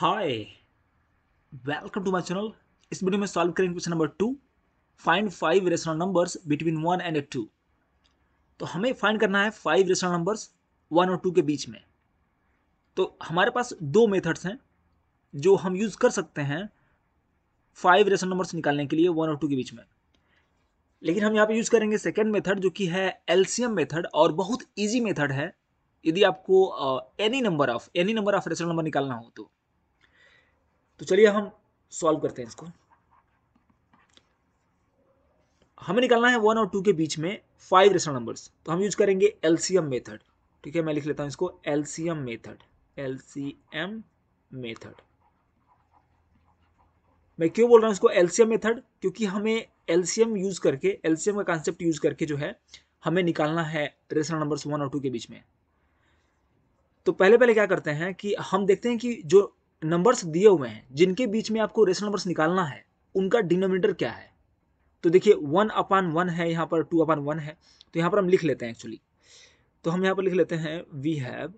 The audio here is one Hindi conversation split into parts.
Hi welcome to my channel इस वीडियो में सॉल्व करेंगे question number two find five rational numbers between one and two तो हमें फाइंड करना है फाइव रेशनल नंबर्स वन और टू के बीच में तो हमारे पास दो मेथड्स हैं जो हम यूज़ कर सकते हैं फाइव रेशनल नंबर्स निकालने के लिए वन और टू के बीच में लेकिन हम यहाँ पे यूज़ करेंगे सेकेंड मेथड जो कि है एल्सियम मेथड और बहुत ईजी मेथड है यदि आपको any number of any number of rational number निकालना हो तो तो चलिए हम सॉल्व करते हैं इसको हमें निकालना है वन और टू के बीच में फाइव रेशनल नंबर्स तो हम यूज करेंगे एलसीएम मेथड ठीक है मैं लिख लेता हूं इसको एलसीएम मेथड एलसीएम मेथड मैं क्यों बोल रहा हूं इसको एलसीएम मेथड क्योंकि हमें एलसीएम यूज करके एलसीएम का कॉन्सेप्ट यूज करके जो है हमें निकालना है रेशनल नंबर्स वन और टू के बीच में तो पहले पहले क्या करते हैं कि हम देखते हैं कि जो नंबर्स दिए हुए हैं जिनके बीच में आपको रेशनल नंबर्स निकालना है उनका डिनोमिनेटर क्या है तो देखिए वन अपान वन है यहाँ पर टू अपान वन है तो यहाँ पर हम लिख लेते हैं एक्चुअली तो हम यहाँ पर लिख लेते हैं वी हैव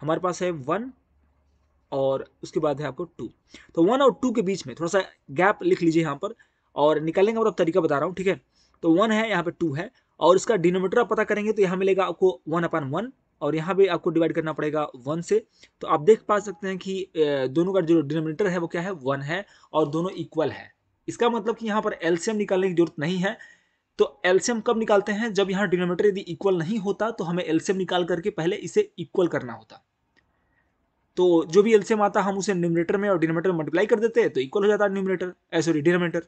हमारे पास है वन और उसके बाद है आपको टू तो वन और टू के बीच में थोड़ा सा गैप लिख लीजिए यहाँ पर और निकालने का मतलब तरीका बता रहा हूँ ठीक है तो वन है यहाँ पर टू है और इसका डिनोमीटर आप पता करेंगे तो यहाँ मिलेगा आपको वन अपन वन और यहाँ भी आपको डिवाइड करना पड़ेगा वन से तो आप देख पा सकते हैं कि दोनों का जो डिनोमीटर है वो क्या है वन है और दोनों इक्वल है इसका मतलब कि यहाँ पर एल्शियम निकालने की जरूरत नहीं है तो एल्शियम कब निकालते हैं जब यहाँ डिनोमीटर यदि इक्वल नहीं होता तो हमें एल्शियम निकाल करके पहले इसे इक्वल करना होता तो जो भी एल्शियम आता हम उसे न्यूमिनेटर में और डिनोमीटर में मल्टीप्लाई कर देते तो इक्वल हो जाता है न्यूमिनेटर सॉरी डिनोमीटर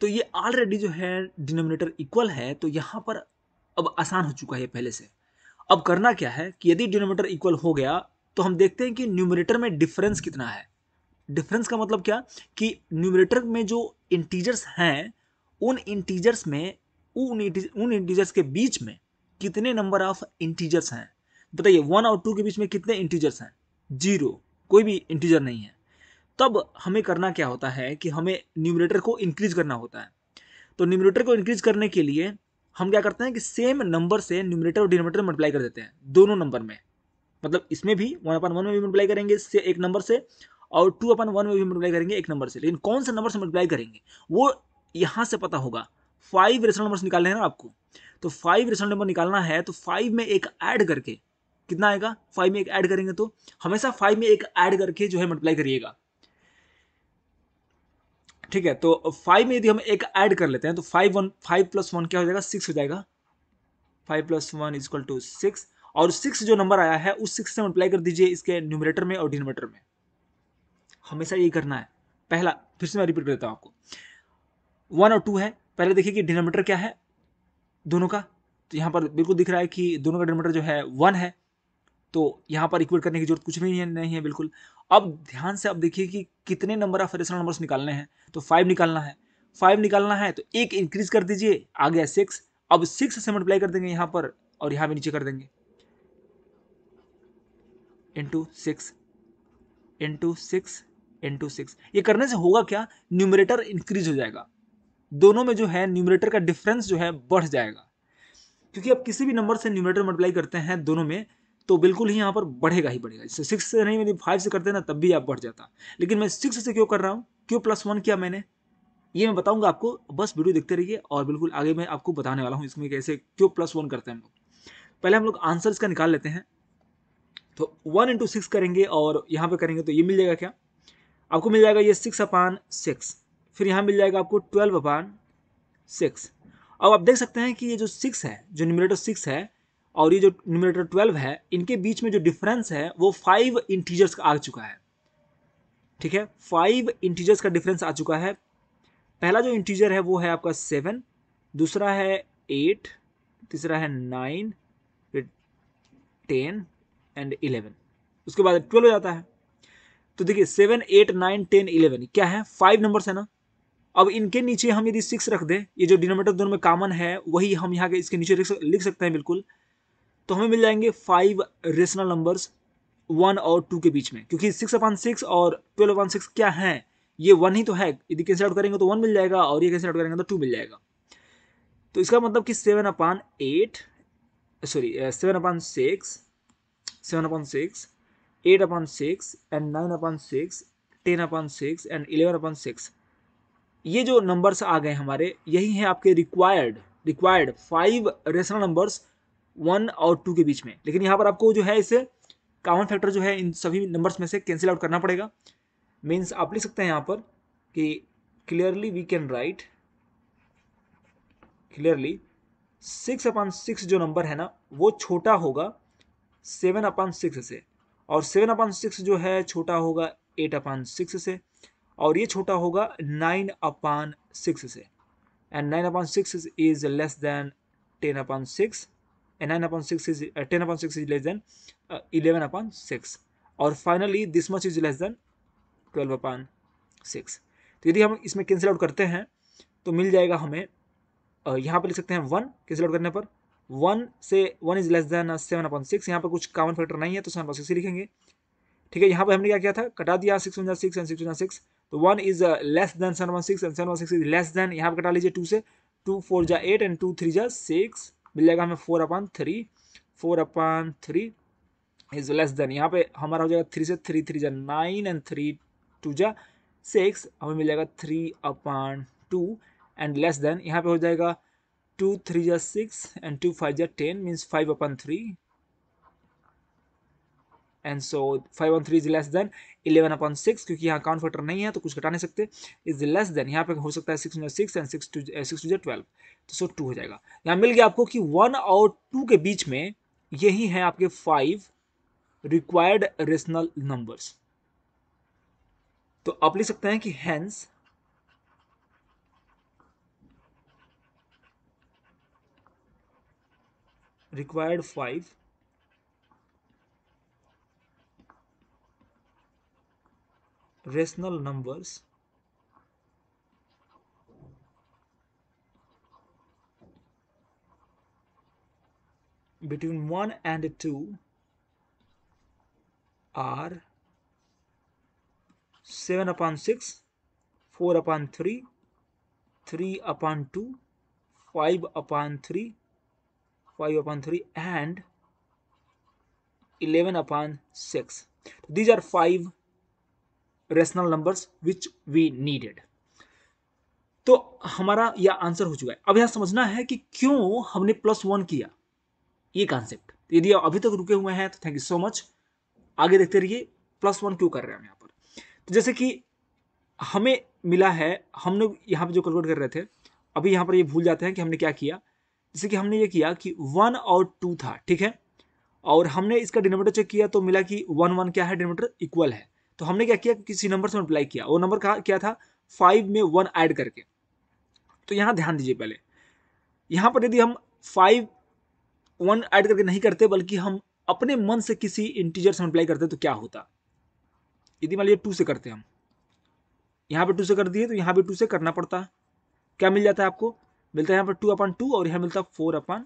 तो ये ऑलरेडी जो है डिनोमिनेटर इक्वल है तो यहाँ पर अब आसान हो चुका है पहले से अब करना क्या है कि यदि डिनोमिनेटर इक्वल हो गया तो हम देखते हैं कि न्यूमिनेटर में डिफरेंस कितना है डिफरेंस का मतलब क्या कि न्यूमिनेटर में जो इंटीजर्स हैं उन इंटीजर्स में उन उन इंटीजर्स के बीच में कितने नंबर ऑफ इंटीजर्स हैं बताइए वन और टू के बीच में कितने इंटीजर्स हैं जीरो कोई भी इंटीजर नहीं है तब हमें करना क्या होता है कि हमें न्यूमरेटर को इंक्रीज करना होता है तो न्यूमरेटर को इंक्रीज करने के लिए हम क्या करते हैं कि सेम नंबर से न्यूमरेटर और डिनोमीटर मल्टीप्लाई कर देते हैं दोनों नंबर में मतलब इसमें भी वन अपन वन में भी मल्टीप्लाई करेंगे से एक नंबर से और टू अपन वन में भी मल्टीप्लाई करेंगे एक नंबर से लेकिन कौन से नंबर से मल्टीप्लाई करेंगे वो यहाँ से पता होगा फाइव रेशनल नंबर निकालने हैं ना आपको तो फाइव रेशनल नंबर निकालना है तो फाइव में एक ऐड करके कितना आएगा फाइव में एक ऐड करेंगे तो हमेशा फाइव में एक ऐड करके जो है मल्टीप्लाई करिएगा ठीक है तो फाइव में यदि हम एक ऐड कर लेते हैं तो five one five plus one क्या हो जाएगा सिक्स हो जाएगा five plus one is equal to six और सिक्स जो नंबर आया है उस सिक्स से मल्टीप्लाई कर दीजिए इसके न्यूमरेटर में और डिनोमीटर में हमेशा यही करना है पहला फिर से मैं रिपीट कर देता हूँ आपको वन और टू है पहले देखिए कि डिनोमीटर क्या है दोनों का तो यहाँ पर बिल्कुल दिख रहा है कि दोनों का डिनोमीटर जो है वन है तो यहाँ पर इक्वेट करने की जरूरत कुछ नहीं है नहीं है बिल्कुल अब ध्यान से आप देखिए कि कितने नंबर ऑफ रेशनल नंबर्स निकालने हैं तो फाइव निकालना है फाइव निकालना है तो एक इंक्रीज कर दीजिए आ गया सिक्स अब सिक्स से मल्टीप्लाई कर देंगे यहाँ पर और यहाँ भी नीचे कर देंगे into six into six into six ये करने से होगा क्या न्यूमरेटर इंक्रीज हो जाएगा दोनों में जो है न्यूमरेटर का डिफरेंस जो है बढ़ जाएगा क्योंकि आप किसी भी नंबर से न्यूमरेटर मल्टीप्लाई करते हैं दोनों में तो बिल्कुल ही यहाँ पर बढ़ेगा ही बढ़ेगा जैसे सिक्स से नहीं यदि मतलब फाइव से करते ना तब भी आप बढ़ जाता लेकिन मैं सिक्स से क्यों कर रहा हूँ क्यों प्लस वन किया मैंने ये मैं बताऊंगा आपको बस वीडियो देखते रहिए और बिल्कुल आगे मैं आपको बताने वाला हूँ इसमें कैसे क्यों प्लस वन करते हैं हम लोग पहले हम लोग आंसर इसका निकाल लेते हैं तो वन इंटू सिक्स करेंगे और यहाँ पे करेंगे तो ये मिल जाएगा क्या आपको मिल जाएगा ये सिक्स अपान सिक्स फिर यहाँ मिल जाएगा आपको ट्वेल्व अपान सिक्स अब आप देख सकते हैं कि ये जो सिक्स है जो न्यूमिनेटर सिक्स है और ये जो न्यूमिनेटर ट्वेल्व है इनके बीच में जो डिफरेंस है वो फाइव इंटीजर्स का आ चुका है ठीक है फाइव इंटीजर्स का डिफरेंस आ चुका है पहला जो इंटीजर है वो है आपका सेवन दूसरा है एट तीसरा है नाइन फिर टेन एंड इलेवन उसके बाद ट्वेल्व हो जाता है तो देखिए seven eight nine ten eleven क्या है फाइव नंबर्स है ना अब इनके नीचे हम यदि सिक्स रख दें ये जो डिनोमेटर दोनों में कॉमन है वही हम यहाँ के इसके नीचे लिख सकते हैं बिल्कुल तो हमें मिल जाएंगे फाइव रेशनल नंबर्स वन और टू के बीच में क्योंकि सिक्स अपन सिक्स और ट्वेल्व अपन सिक्स क्या है ये वन ही तो है यदि कैंसिल आउट करेंगे तो वन मिल जाएगा और ये कैंसिल आउट करेंगे तो टू मिल जाएगा तो इसका मतलब कि seven upon eight sorry seven upon six seven upon six eight upon six and nine upon six ten upon six and eleven upon six ये जो नंबर्स आ गए हमारे यही हैं आपके required required five rational numbers one और टू के बीच में लेकिन यहाँ पर आपको जो है इसे कॉमन फैक्टर जो है इन सभी नंबर्स में से कैंसिल आउट करना पड़ेगा मीन्स आप लिख सकते हैं यहाँ पर कि clearly we can write clearly six upon six जो नंबर है ना वो छोटा होगा सेवन अपॉन सिक्स से और सेवन अपॉन सिक्स जो है छोटा होगा एट अपॉन सिक्स से और ये छोटा होगा नाइन अपॉन सिक्स से and nine upon six is less than ten upon six nine 9 upon is is uh, six upon less is less than uh, upon और finally this much is less than twelve upon six तो यदि हम इसमें कैंसिल आउट करते हैं तो मिल जाएगा हमें uh, यहाँ पर लिख सकते हैं वन कैंसिल आउट करने पर वन से one is less than seven upon six यहाँ पर कुछ कॉमन फैक्टर नहीं है तो सेवन अपॉन सिक्स ही लिखेंगे ठीक है यहाँ पर हमने क्या किया था कटा दिया six one six and six one six तो one is less than seven one six and seven one six is less than यहाँ पर कटा लीजिए टू से टू फोर जा एट एंड टू थ्री जा सिक्स मिल जाएगा हमें four upon three four upon three is less than यहाँ पे हमारा हो जाएगा थ्री से थ्री थ्री जा नाइन एंड थ्री टू जा सिक्स हमें मिल जाएगा three upon two and less than यहाँ पे हो जाएगा टू थ्री जा सिक्स एंड टू फाइव जा ten means five upon three and so five one three is less than eleven upon six क्योंकि यहाँ काउंट फैक्टर नहीं है तो कुछ घटा नहीं सकते इज लेस देन यहाँ पे हो सकता है सिक्स जो six and six two six two जो ट्वेल्व तो सो टू हो जाएगा यहाँ मिल गया आपको कि वन और टू के बीच में यही है आपके फाइव रिक्वायर्ड रेशनल नंबर्स तो आप लिख सकते हैं कि hence required 5 rational numbers between 1 and 2 are 7 upon 6, 4 upon 3, 3 upon 2, 5 upon 3, 5 upon 3 and 11 upon 6. These are 5 rational numbers which we needed तो हमारा यह आंसर हो चुका है अब यह समझना है कि क्यों हमने प्लस वन किया ये कॉन्सेप्ट यदि अभी तक रुके हुए हैं तो थैंक यू सो मच आगे देखते रहिए प्लस वन क्यों कर रहे हैं हम यहाँ पर तो जैसे कि हमें मिला है हम लोग यहाँ पर जो कैलकुलेट कर रहे थे अभी यहाँ पर ये भूल जाते हैं कि हमने क्या किया जैसे कि हमने ये किया कि वन और टू था ठीक है और हमने इसका डिनोमीटर चेक किया तो मिला कि वन वन क्या है डिनोमीटर इक्वल है तो हमने क्या किया किसी नंबर से मल्टीप्लाई किया वो नंबर कहा क्या था फाइव में वन ऐड करके तो यहाँ ध्यान दीजिए पहले यहाँ पर यदि हम फाइव वन ऐड करके नहीं करते बल्कि हम अपने मन से किसी इंटीजर से मल्टीप्लाई करते तो क्या होता यदि मान लीजिए टू से करते हम यहाँ पर टू से कर दिए तो यहाँ पर टू से करना पड़ता क्या मिल जाता है आपको मिलता है यहाँ पर टू अपन टू और यहाँ मिलता है फोर अपन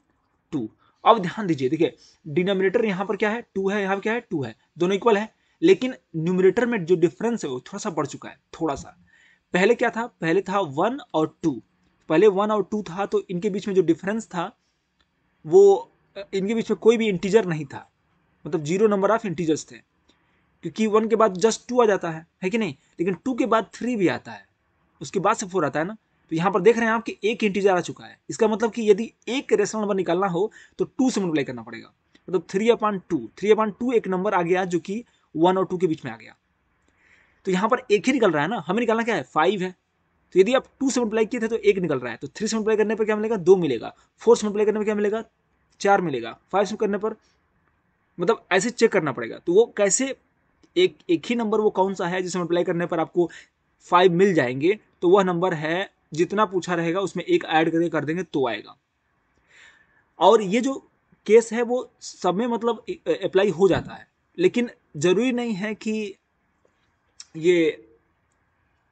टू अब ध्यान दीजिए देखिए डिनोमिनेटर यहाँ पर क्या है टू है यहाँ पर क्या है टू है दोनों इक्वल है लेकिन न्यूमरेटर में जो डिफरेंस है वो थोड़ा सा बढ़ चुका है थोड़ा सा पहले क्या था पहले था वन और टू पहले वन और टू था तो इनके बीच में जो डिफरेंस था वो इनके बीच में कोई भी इंटीजर नहीं था मतलब जीरो नंबर ऑफ इंटीजर्स थे क्योंकि वन के बाद जस्ट टू आ जाता है है कि नहीं लेकिन टू के बाद थ्री भी आता है उसके बाद से फोर आता है ना तो यहाँ पर देख रहे हैं आप कि एक इंटीजर आ चुका है इसका मतलब कि यदि एक रेशनल नंबर निकालना हो तो टू से मल्टीप्लाई करना पड़ेगा मतलब three upon two three upon two एक नंबर आ गया जो कि वन और टू के बीच में आ गया तो यहाँ पर एक ही निकल रहा है ना हमें निकालना क्या है फाइव है तो यदि आप टू से मल्टीप्लाई किए थे तो एक निकल रहा है तो थ्री से मल्टीप्लाई करने पर क्या मिलेगा दो मिलेगा फोर से मल्टीप्लाई करने पर क्या मिलेगा चार मिलेगा फाइव से करने पर मतलब ऐसे चेक करना पड़ेगा तो वो कैसे एक एक ही नंबर वो कौन सा है जिसे मल्टीप्लाई करने पर आपको फाइव मिल जाएंगे तो वह नंबर है जितना पूछा रहेगा उसमें एक ऐड करके कर देंगे तो आएगा और ये जो केस है वो सब में मतलब अप्लाई हो जाता है लेकिन ज़रूरी नहीं है कि ये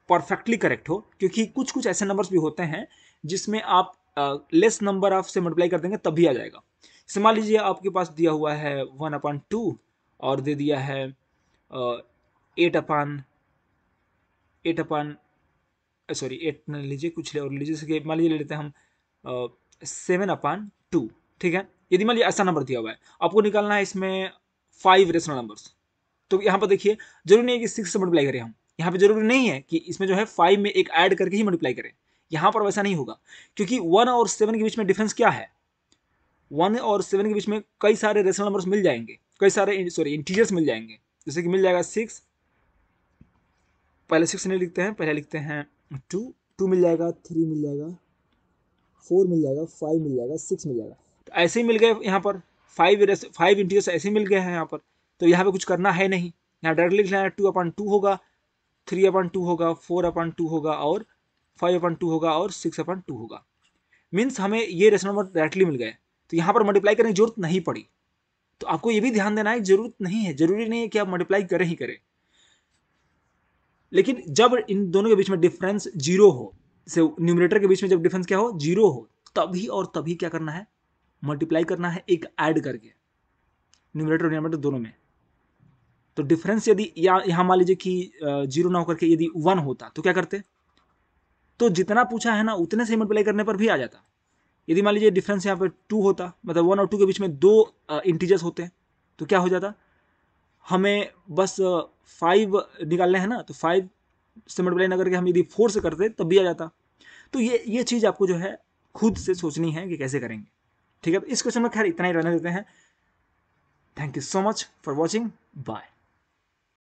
परफेक्टली करेक्ट हो क्योंकि कुछ कुछ ऐसे नंबर्स भी होते हैं जिसमें आप लेस नंबर ऑफ से मल्टीप्लाई कर देंगे तभी आ जाएगा जैसे मान लीजिए आपके पास दिया हुआ है वन अपान टू और दे दिया है eight upon eight upon sorry eight लीजिए कुछ ले और लीजिए जैसे मान लीजिए ले लेते हैं हम सेवन अपान टू ठीक है यदि मान लीजिए ऐसा नंबर दिया हुआ है आपको निकालना है इसमें फाइव रेशनल नंबर्स तो यहाँ पर देखिए जरूरी नहीं है कि सिक्स से मल्टीप्लाई करें हम यहाँ पे जरूरी नहीं है कि इसमें जो है फाइव में एक ऐड करके ही मल्टीप्लाई करें यहाँ पर वैसा नहीं होगा क्योंकि वन और सेवन के बीच में डिफरेंस क्या है वन और सेवन के बीच में कई सारे रेशनल नंबर्स मिल जाएंगे कई सारे सॉरी इंटीजर्स मिल जाएंगे जैसे कि मिल जाएगा सिक्स पहले सिक्स नहीं लिखते हैं पहले लिखते हैं टू टू मिल जाएगा थ्री मिल जाएगा फोर मिल जाएगा फाइव मिल जाएगा सिक्स मिल जाएगा तो ऐसे ही मिल गए यहाँ पर फाइव फाइव इंटीजर्स ऐसे मिल गए हैं यहाँ पर तो यहाँ पे कुछ करना है नहीं यहाँ डायरेक्टली लिखना है टू अपन टू होगा थ्री अपॉइंट टू होगा फोर अपन टू होगा और फाइव अपॉइंट टू होगा और सिक्स अपॉइंट टू होगा मीन्स हमें ये रेशनल नंबर डायरेक्टली मिल गए तो यहाँ पर मल्टीप्लाई करने की जरूरत नहीं पड़ी तो आपको ये भी ध्यान देना है जरूरत नहीं है जरूरी नहीं है कि आप मल्टीप्लाई करें ही करें लेकिन जब इन दोनों के बीच में डिफरेंस जीरो हो जैसे न्यूमिनेटर के बीच में जब डिफरेंस क्या हो जीरो हो तभी और तभी क्या करना है मल्टीप्लाई करना है एक ऐड करके न्यूमरेटर और डिनोमिनेटर दोनों में तो डिफरेंस यदि या यहाँ मान लीजिए कि जीरो ना होकर के यदि वन होता तो क्या करते तो जितना पूछा है ना उतने से मल्टीप्लाई करने पर भी आ जाता यदि मान लीजिए डिफरेंस यहाँ पर टू होता मतलब वन और टू के बीच में दो इंटीजर्स होते हैं तो क्या हो जाता हमें बस फाइव निकालने हैं ना तो फाइव से मल्टीप्लाई ना करके हम यदि फोर से करते तब भी आ जाता तो ये ये चीज़ आपको जो है खुद से सोचनी है कि कैसे करेंगे ठीक है इस क्वेश्चन में खैर इतना ही रहने देते हैं thank you so much for watching bye